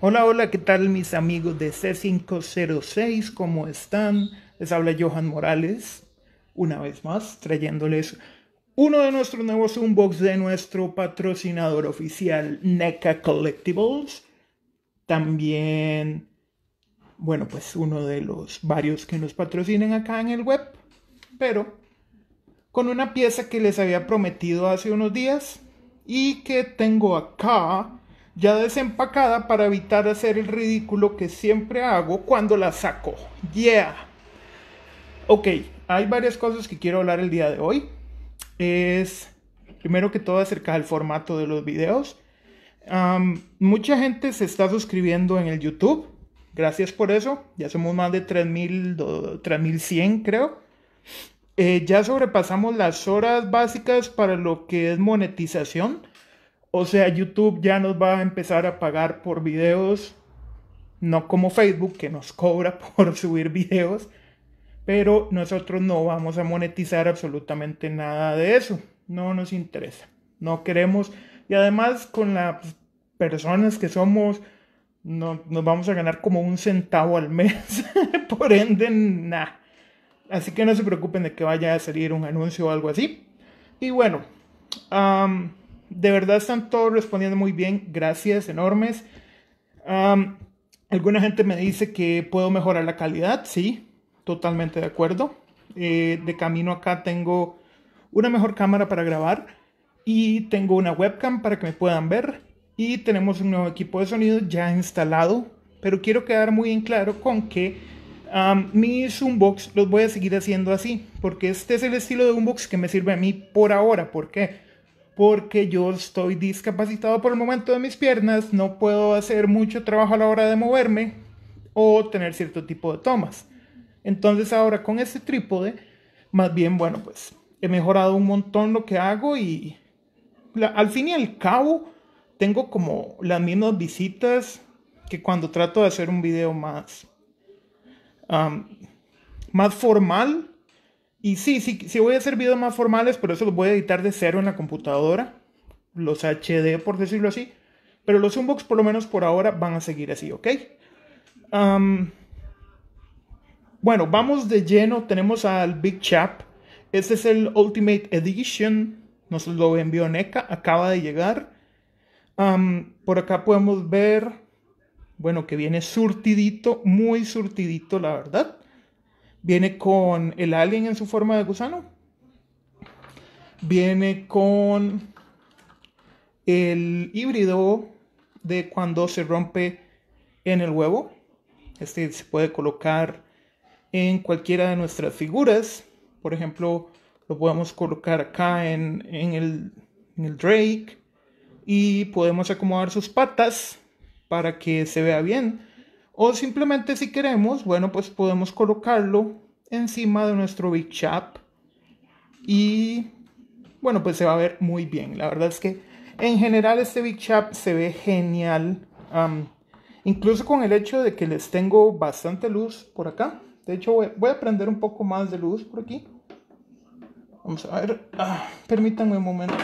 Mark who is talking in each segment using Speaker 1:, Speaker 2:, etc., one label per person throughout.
Speaker 1: Hola, hola, ¿qué tal mis amigos de C506? ¿Cómo están? Les habla Johan Morales, una vez más, trayéndoles uno de nuestros nuevos unbox de nuestro patrocinador oficial, NECA Collectibles. También, bueno, pues uno de los varios que nos patrocinan acá en el web, pero con una pieza que les había prometido hace unos días y que tengo acá ya desempacada para evitar hacer el ridículo que siempre hago cuando la saco. Yeah. Ok, hay varias cosas que quiero hablar el día de hoy. Es, primero que todo, acerca del formato de los videos. mucha gente se está suscribiendo en el YouTube. Gracias por eso. Ya somos más de 3.100, creo. Eh, ya sobrepasamos las horas básicas para lo que es monetización. O sea, YouTube ya nos va a empezar a pagar por videos, no como Facebook que nos cobra por subir videos, pero nosotros no vamos a monetizar absolutamente nada de eso. No nos interesa. No queremos. Y además con las personas que somos, no, nos vamos a ganar como un centavo al mes. por ende, nada. Así que no se preocupen de que vaya a salir un anuncio o algo así. Y bueno, de verdad están todos respondiendo muy bien. Gracias, enormes. alguna gente me dice que puedo mejorar la calidad. Sí, totalmente de acuerdo. Eh, de camino acá tengo una mejor cámara para grabar y tengo una webcam para que me puedan ver. Y tenemos un nuevo equipo de sonido ya instalado. Pero quiero quedar muy en claro con que mis unbox los voy a seguir haciendo así. Porque este es el estilo de Box que me sirve a mí por ahora. ¿Por qué? porque yo estoy discapacitado por el momento de mis piernas, no puedo hacer mucho trabajo a la hora de moverme o tener cierto tipo de tomas. Entonces ahora con este trípode, más bien, bueno, pues he mejorado un montón lo que hago y al fin y al cabo tengo como las mismas visitas que cuando trato de hacer un video más, más formal y sí, sí, sí voy a hacer videos más formales, pero eso los voy a editar de cero en la computadora. Los HD, por decirlo así. Pero los Unbox, por lo menos por ahora, van a seguir así, ¿ok? bueno, vamos de lleno. Tenemos al Big Chap. Este es el Ultimate Edition. Nos lo envió NECA. Acaba de llegar. por acá podemos ver, bueno, que viene surtidito, muy surtidito, la verdad. Viene con el alien en su forma de gusano. Viene con el híbrido de cuando se rompe en el huevo. Este se puede colocar en cualquiera de nuestras figuras. Por ejemplo, lo podemos colocar acá en, el, el Drake. Y podemos acomodar sus patas para que se vea bien o simplemente si queremos, bueno, pues podemos colocarlo encima de nuestro Big Chap. Y bueno, pues se va a ver muy bien. La verdad es que en general este Big Chap se ve genial. incluso con el hecho de que les tengo bastante luz por acá. De hecho, voy, a prender un poco más de luz por aquí. Vamos a ver. Ah, permítanme un momento.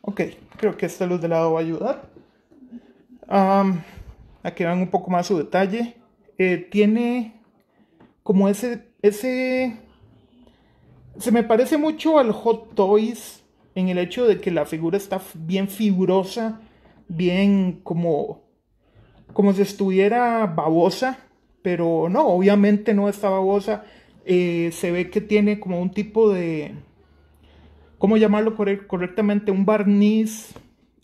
Speaker 1: Ok, creo que esta luz de lado va a ayudar a que vean un poco más su detalle. Eh, tiene como ese, ese... Se me parece mucho al Hot Toys en el hecho de que la figura está bien figurosa. bien como, como si estuviera babosa, pero no, obviamente no está babosa. Eh, se ve que tiene como un tipo de, ¿cómo llamarlo correctamente? Un barniz,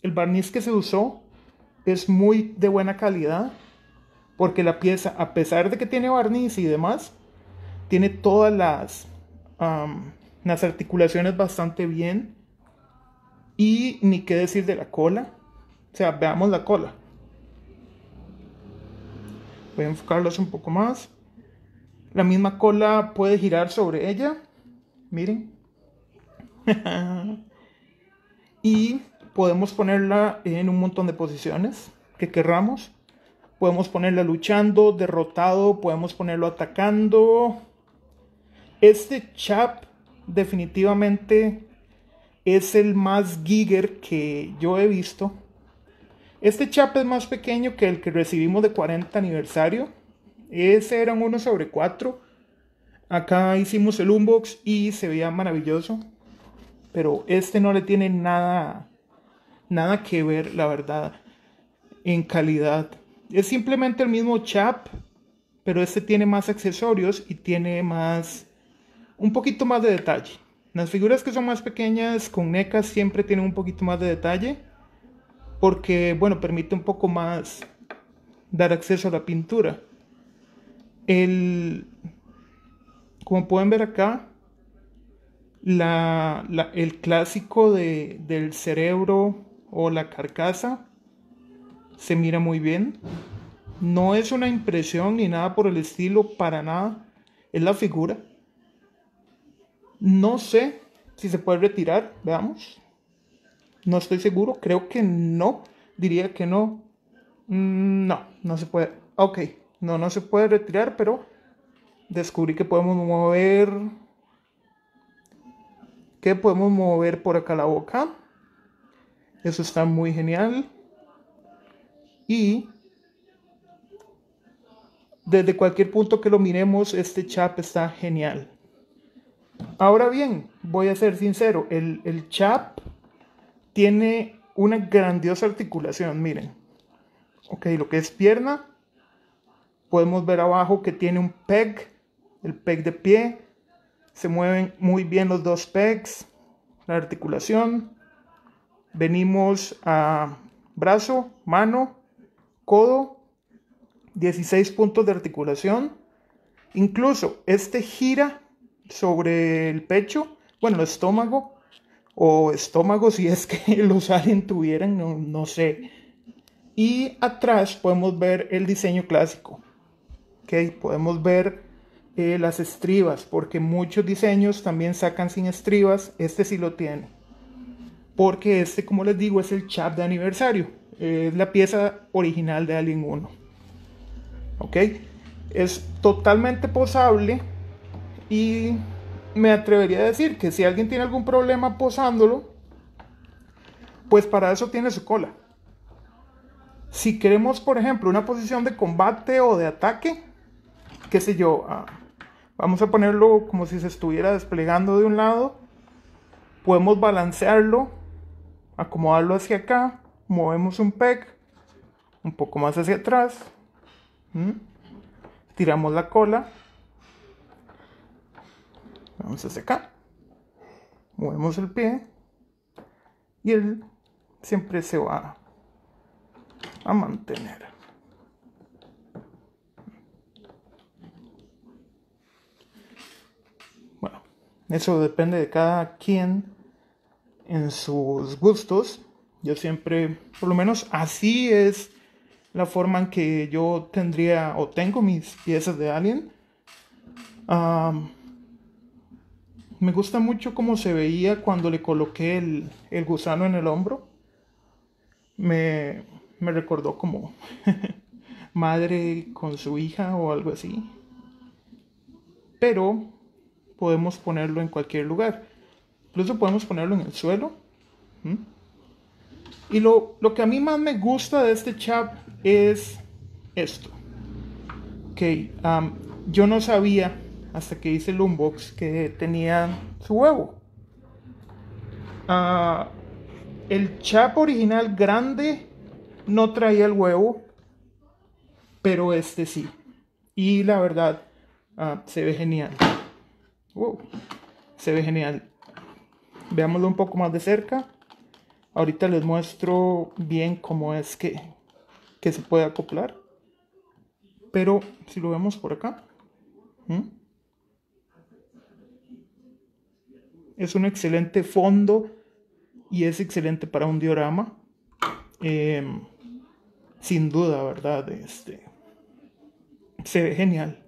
Speaker 1: el barniz que se usó es muy de buena calidad porque la pieza, a pesar de que tiene barniz y demás, tiene todas las, las articulaciones bastante bien. Y ni qué decir de la cola. O sea, veamos la cola. Voy a enfocarlos un poco más. La misma cola puede girar sobre ella. Miren. y podemos ponerla en un montón de posiciones que querramos. Podemos ponerla luchando, derrotado, podemos ponerlo atacando. Este chap definitivamente es el más Giger que yo he visto. Este chap es más pequeño que el que recibimos de 40 aniversario. Ese era un 1 sobre 4. Acá hicimos el unbox y se veía maravilloso. Pero este no le tiene nada nada que ver, la verdad, en calidad. Es simplemente el mismo chap, pero este tiene más accesorios y tiene más, un poquito más de detalle. Las figuras que son más pequeñas con NECA siempre tienen un poquito más de detalle, porque, bueno, permite un poco más dar acceso a la pintura. El, como pueden ver acá, la, la, el clásico del cerebro o la carcasa. Se mira muy bien. No es una impresión ni nada por el estilo, para nada. Es la figura. No sé si se puede retirar, veamos. No estoy seguro, creo que no. Diría que no. Mm, no, no se puede. Ok, no, no se puede retirar, pero descubrí que podemos mover... Que podemos mover por acá la boca. Eso está muy genial. Y desde cualquier punto que lo miremos, este chap está genial. Ahora bien, voy a ser sincero, el, chap tiene una grandiosa articulación, miren. Ok, lo que es pierna, podemos ver abajo que tiene un peg, el peg de pie, se mueven muy bien los dos pegs, la articulación, venimos a brazo, mano, codo, 16 puntos de articulación. Incluso este gira sobre el pecho, bueno, el estómago, o estómago si es que los alguien tuvieran, no, sé. Y atrás podemos ver el diseño clásico. Podemos ver eh, las estribas, porque muchos diseños también sacan sin estribas. Este sí lo tiene porque este, como les digo, es el chap de aniversario. Es la pieza original de Alien 1. ¿Ok? Es totalmente posable y me atrevería a decir que si alguien tiene algún problema posándolo, pues para eso tiene su cola. Si queremos, por ejemplo, una posición de combate o de ataque, qué sé yo, ah, vamos a ponerlo como si se estuviera desplegando de un lado, podemos balancearlo acomodarlo hacia acá, movemos un peg, un poco más hacia atrás, tiramos la cola, vamos hacia acá, movemos el pie y él siempre se va a mantener. Bueno, eso depende de cada quien en sus gustos. Yo siempre, por lo menos así es la forma en que yo tendría o tengo mis piezas de Alien. me gusta mucho cómo se veía cuando le coloqué el, el gusano en el hombro. Me, me recordó como madre con su hija o algo así. Pero podemos ponerlo en cualquier lugar. Incluso podemos ponerlo en el suelo. Y lo, que a mí más me gusta de este chap es esto. Ok, yo no sabía hasta que hice el unbox que tenía su huevo. Ah, el chap original grande no traía el huevo, pero este sí. Y la verdad, ah, se ve genial. se ve genial veámoslo un poco más de cerca. Ahorita les muestro bien cómo es que, se puede acoplar. Pero si lo vemos por acá, es un excelente fondo y es excelente para un diorama. Em, sin duda, ¿verdad? Este, se ve genial.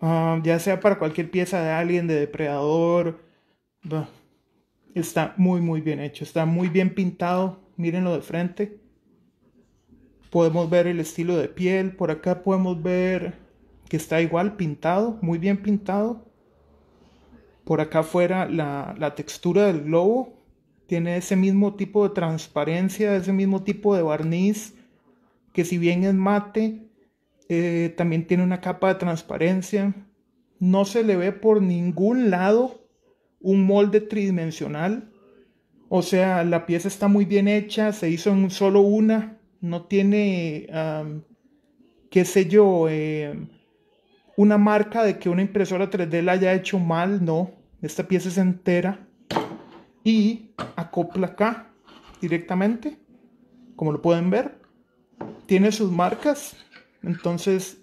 Speaker 1: Ah, ya sea para cualquier pieza de Alien, de Depredador. está muy, muy bien hecho, está muy bien pintado. Mírenlo de frente. Podemos ver el estilo de piel. Por acá podemos ver que está igual pintado, muy bien pintado. Por acá afuera la, la textura del globo tiene ese mismo tipo de transparencia, ese mismo tipo de barniz, que si bien es mate, eh, también tiene una capa de transparencia. No se le ve por ningún lado un molde tridimensional. O sea, la pieza está muy bien hecha, se hizo en solo una, no tiene, qué sé yo, eh, una marca de que una impresora 3D la haya hecho mal, no. Esta pieza es entera y acopla acá directamente, como lo pueden ver. Tiene sus marcas, entonces,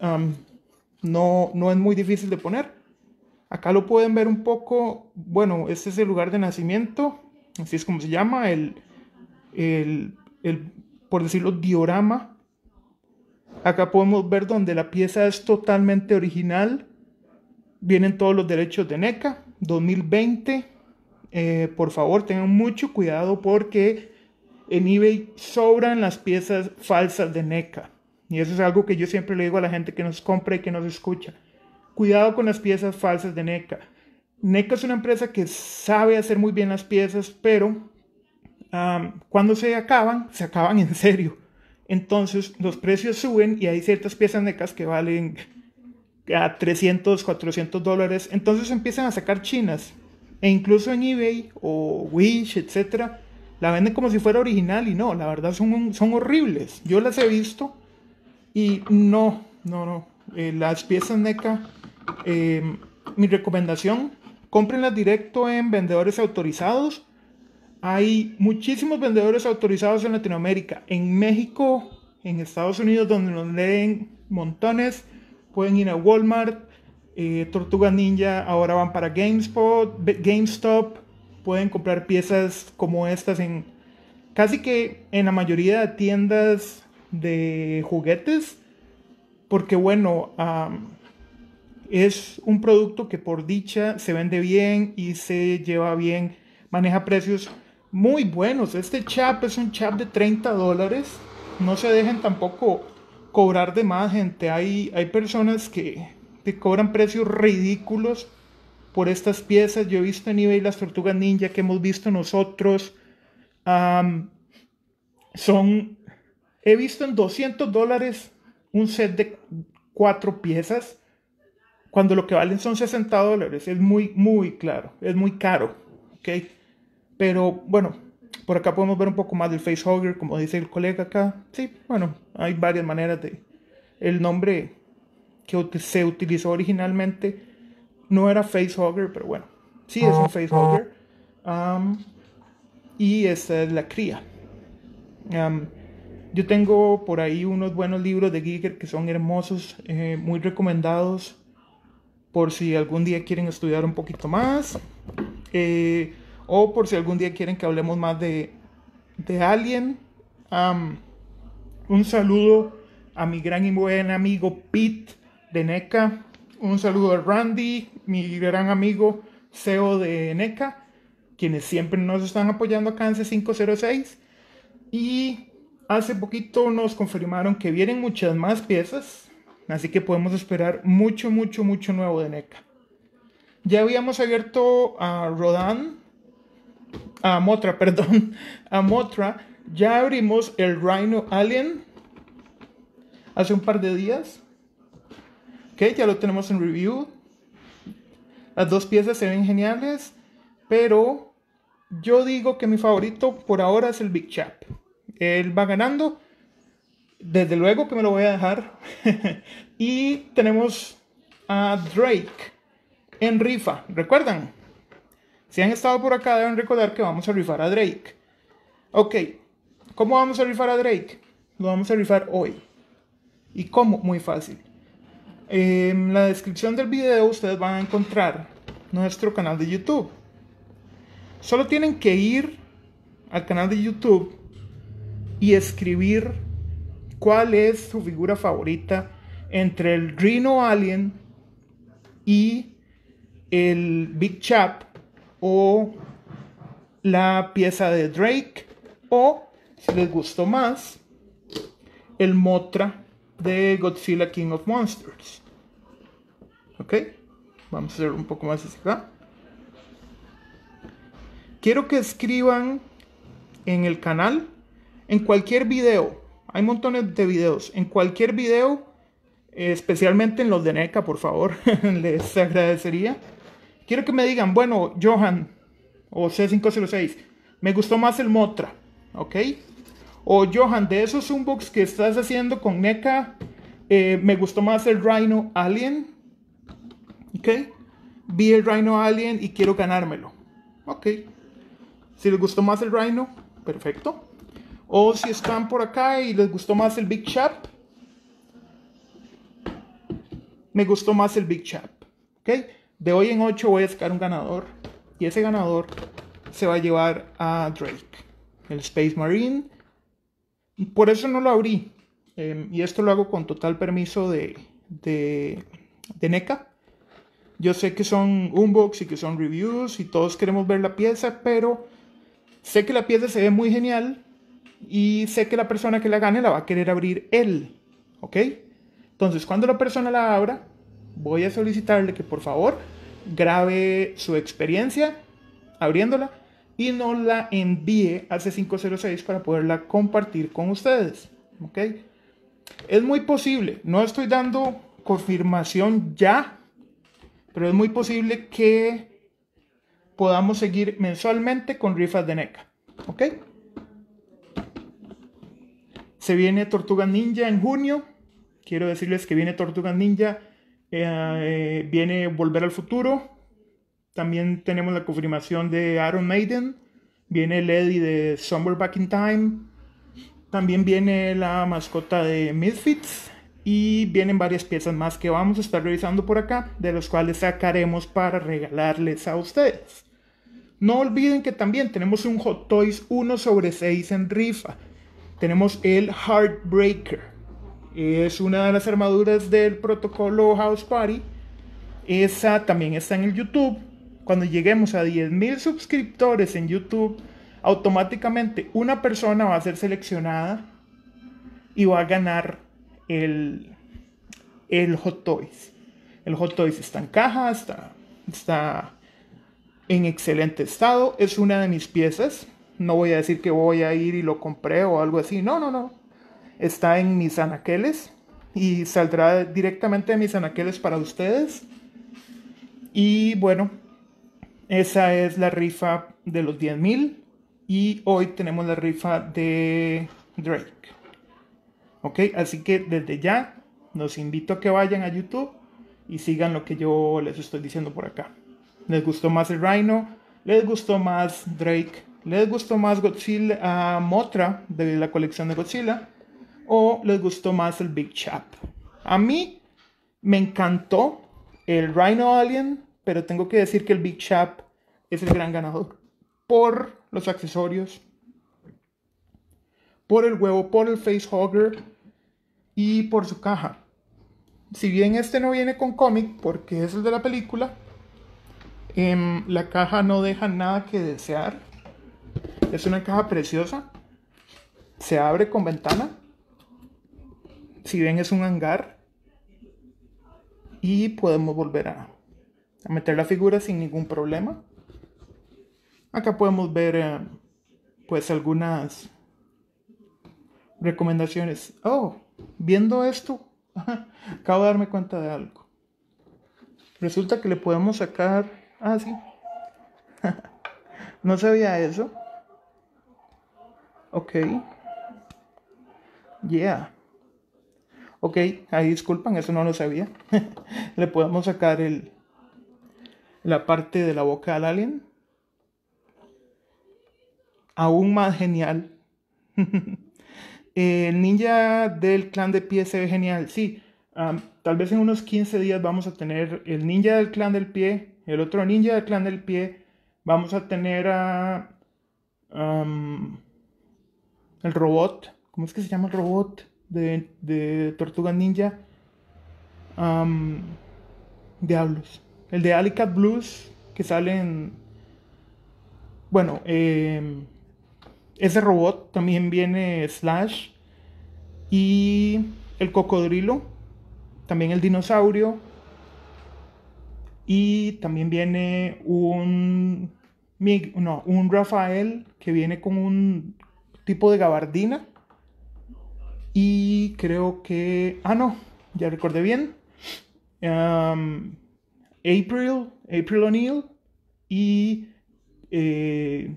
Speaker 1: no, es muy difícil de poner. Acá lo pueden ver un poco, bueno, este es el lugar de nacimiento, así es como se llama, el, el, el por decirlo, diorama. Acá podemos ver donde la pieza es totalmente original. Vienen todos los derechos de NECA, 2020. Eh, por favor, tengan mucho cuidado porque en eBay sobran las piezas falsas de NECA. Y eso es algo que yo siempre le digo a la gente que nos compra y que nos escucha. Cuidado con las piezas falsas de NECA. NECA es una empresa que sabe hacer muy bien las piezas, pero cuando se acaban, se acaban en serio. Entonces los precios suben y hay ciertas piezas NECA que valen a 300, 400 dólares. Entonces empiezan a sacar chinas. E incluso en eBay o Wish, etcétera, la venden como si fuera original y no, la verdad son, son horribles. Yo las he visto y no, no, no. Eh, las piezas NECA, em, mi recomendación, cómprenlas directo en vendedores autorizados. Hay muchísimos vendedores autorizados en Latinoamérica, en México, en Estados Unidos, donde nos leen montones. Pueden ir a Walmart, eh, Tortuga Ninja, ahora van para GameSpot, GameStop. Pueden comprar piezas como estas en casi que en la mayoría de tiendas de juguetes, porque bueno, es un producto que por dicha se vende bien y se lleva bien, maneja precios muy buenos. Este chap es un chap de 30 dólares, no se dejen tampoco cobrar de más, gente. Hay, hay personas que, que cobran precios ridículos por estas piezas. Yo he visto en eBay las tortugas ninja que hemos visto nosotros. son He visto en 200 dólares un set de cuatro piezas cuando lo que valen son 60 dólares. Es muy, muy claro, es muy caro. ok Pero bueno, por acá podemos ver un poco más del hogger como dice el colega acá. Sí, bueno, hay varias maneras de... El nombre que se utilizó originalmente no era face hogger pero bueno, sí es un face Um, y esta es la cría. Yo tengo por ahí unos buenos libros de Giger que son hermosos, eh, muy recomendados por si algún día quieren estudiar un poquito más eh, o por si algún día quieren que hablemos más de, de Alien. un saludo a mi gran y buen amigo Pete de NECA. Un saludo a Randy, mi gran amigo CEO de NECA, quienes siempre nos están apoyando acá en C506. Y Hace poquito nos confirmaron que vienen muchas más piezas, así que podemos esperar mucho, mucho, mucho nuevo de NECA. Ya habíamos abierto a Rodan, a Motra, perdón, a Motra. Ya abrimos el Rhino Alien hace un par de días. Ok, ya lo tenemos en review. Las dos piezas se ven geniales, pero yo digo que mi favorito por ahora es el Big Chap. Él va ganando. Desde luego que me lo voy a dejar. y tenemos a Drake en rifa. ¿Recuerdan? Si han estado por acá deben recordar que vamos a rifar a Drake. Ok, ¿cómo vamos a rifar a Drake? Lo vamos a rifar hoy. ¿Y cómo? Muy fácil. En la descripción del video ustedes van a encontrar nuestro canal de YouTube. Solo tienen que ir al canal de YouTube y escribir cuál es su figura favorita entre el Rhino Alien y el Big Chap o la pieza de Drake o si les gustó más el Motra de Godzilla King of Monsters. ¿Ok? Vamos a hacer un poco más acá. Quiero que escriban en el canal en cualquier video, hay montones de videos, en cualquier video, especialmente en los de NECA, por favor, les agradecería. Quiero que me digan, bueno, Johan o C506, me gustó más el Motra, ¿ok? O Johan, de esos unbox que estás haciendo con NECA, eh, me gustó más el Rhino Alien, ¿ok? Vi el Rhino Alien y quiero ganármelo, ¿ok? Si les gustó más el Rhino, perfecto. O si están por acá y les gustó más el Big Chap. Me gustó más el Big Chap. ¿Ok? De hoy en 8 voy a sacar un ganador. Y ese ganador se va a llevar a Drake. El Space Marine. Por eso no lo abrí. Em, y esto lo hago con total permiso de, NECA. Yo sé que son unbox y que son reviews y todos queremos ver la pieza, pero sé que la pieza se ve muy genial y sé que la persona que la gane la va a querer abrir él, ¿ok? Entonces, cuando la persona la abra, voy a solicitarle que por favor grabe su experiencia abriéndola y nos la envíe a C506 para poderla compartir con ustedes, ¿ok? Es muy posible, no estoy dando confirmación ya, pero es muy posible que podamos seguir mensualmente con rifas de NECA, ¿ok? Se viene Tortuga Ninja en junio. Quiero decirles que viene Tortuga Ninja. Eh, eh, viene Volver al Futuro. También tenemos la confirmación de Iron Maiden. Viene Lady de Somewhere Back in Time. También viene la mascota de Misfits. Y vienen varias piezas más que vamos a estar revisando por acá, de las cuales sacaremos para regalarles a ustedes. No olviden que también tenemos un Hot Toys 1 sobre 6 en rifa tenemos el Heartbreaker. Es una de las armaduras del protocolo House Party. Esa también está en el YouTube. Cuando lleguemos a 10.000 suscriptores en YouTube, automáticamente una persona va a ser seleccionada y va a ganar el, el Hot Toys. El Hot Toys está en caja, está, está en excelente estado. Es una de mis piezas no voy a decir que voy a ir y lo compré o algo así. No, no, no. Está en mis anaqueles y saldrá directamente de mis anaqueles para ustedes. Y bueno, esa es la rifa de los 10.000 y hoy tenemos la rifa de Drake. Ok, así que desde ya los invito a que vayan a YouTube y sigan lo que yo les estoy diciendo por acá. ¿Les gustó más el Rhino? ¿Les gustó más Drake? ¿Les gustó más Godzilla a ah, Motra de la colección de Godzilla? ¿O les gustó más el Big Chap? A mí me encantó el Rhino Alien, pero tengo que decir que el Big Chap es el gran ganador. Por los accesorios, por el huevo, por el hogger y por su caja. Si bien este no viene con cómic, porque es el de la película, em, la caja no deja nada que desear es una caja preciosa. Se abre con ventana. Si bien es un hangar. Y podemos volver a, meter la figura sin ningún problema. Acá podemos ver eh, pues algunas recomendaciones. Oh, viendo esto, acabo de darme cuenta de algo. Resulta que le podemos sacar... Ah, sí. no sabía eso. Ok. Yeah. Ok, ahí disculpan, eso no lo sabía. Le podemos sacar el, la parte de la boca al alien. Aún más genial. el ninja del clan de pie se ve genial, sí. tal vez en unos 15 días vamos a tener el ninja del clan del pie, el otro ninja del clan del pie. Vamos a tener a el robot, ¿cómo es que se llama el robot de, Tortuga Ninja? diablos. El de Alicat Blues que sale en... Bueno, em, ese robot también viene Slash y el cocodrilo, también el dinosaurio y también viene un no, un Rafael que viene con un tipo de gabardina. Y creo que... Ah, no, ya recordé bien. April, April O'Neill y eh,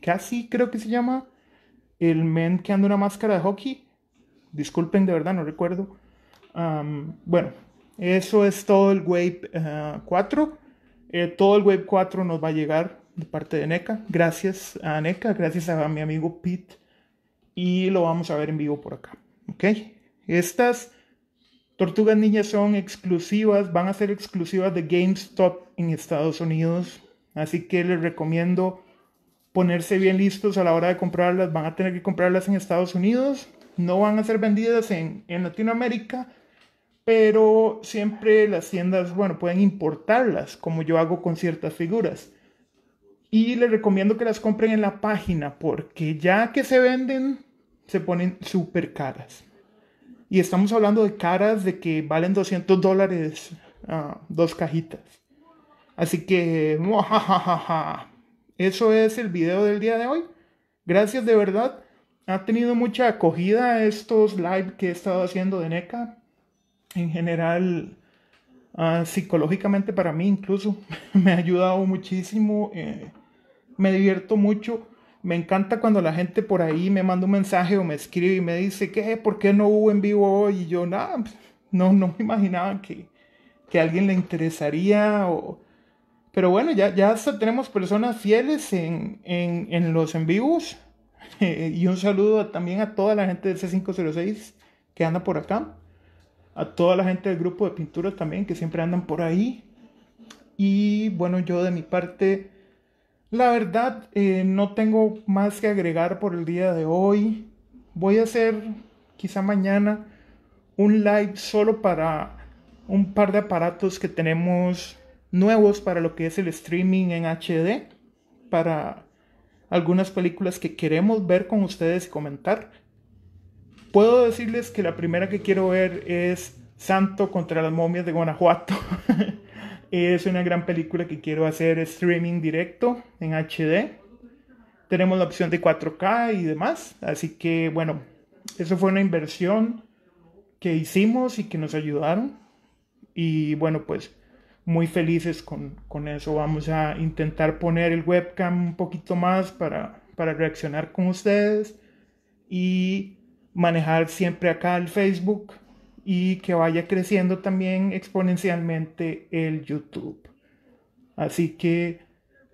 Speaker 1: casi Cassie creo que se llama. El men que anda una máscara de hockey. Disculpen, de verdad, no recuerdo. bueno, eso es todo el Wave 4. Eh, eh, todo el Wave 4 nos va a llegar de parte de NECA. Gracias a NECA, gracias a mi amigo Pete. Y lo vamos a ver en vivo por acá. ¿Ok? Estas tortugas niñas son exclusivas, van a ser exclusivas de GameStop en Estados Unidos. Así que les recomiendo ponerse bien listos a la hora de comprarlas. Van a tener que comprarlas en Estados Unidos. No van a ser vendidas en, en Latinoamérica pero siempre las tiendas, bueno, pueden importarlas, como yo hago con ciertas figuras. Y les recomiendo que las compren en la página porque ya que se venden, se ponen súper caras. Y estamos hablando de caras de que valen 200 dólares ah, dos cajitas. Así que, Eso es el video del día de hoy. Gracias de verdad. Ha tenido mucha acogida estos live que he estado haciendo de NECA. En general, ah, psicológicamente para mí incluso, me ha ayudado muchísimo. Eh, me divierto mucho. Me encanta cuando la gente por ahí me manda un mensaje o me escribe y me dice, que ¿Por qué no hubo en vivo hoy? Y yo, nada, pues, no, no me imaginaba que, que a alguien le interesaría. Pero bueno, ya, ya tenemos personas fieles en, en los en vivos. y un saludo también a toda la gente del C506 que anda por acá. A toda la gente del grupo de pintura también que siempre andan por ahí. Y bueno, yo de mi parte la verdad, eh, no tengo más que agregar por el día de hoy. Voy a hacer quizá mañana un live solo para un par de aparatos que tenemos nuevos para lo que es el streaming en HD, para algunas películas que queremos ver con ustedes y comentar. Puedo decirles que la primera que quiero ver es Santo contra las momias de Guanajuato. Es una gran película que quiero hacer streaming directo en HD. Tenemos la opción de 4K y demás. Así que bueno, eso fue una inversión que hicimos y que nos ayudaron. Y bueno, pues muy felices con, eso. Vamos a intentar poner el webcam un poquito más para, para reaccionar con ustedes y manejar siempre acá el Facebook y que vaya creciendo también exponencialmente el YouTube. Así que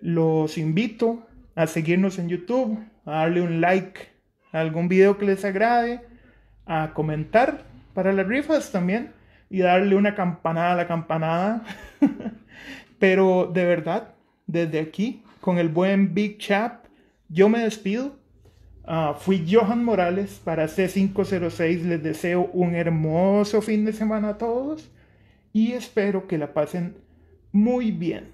Speaker 1: los invito a seguirnos en YouTube, a darle un like a algún video que les agrade, a comentar para las rifas también y darle una campanada a la campanada. Pero de verdad, desde aquí, con el buen Big Chap, yo me despido Ah, fui Johan Morales para C506. Les deseo un hermoso fin de semana a todos y espero que la pasen muy bien.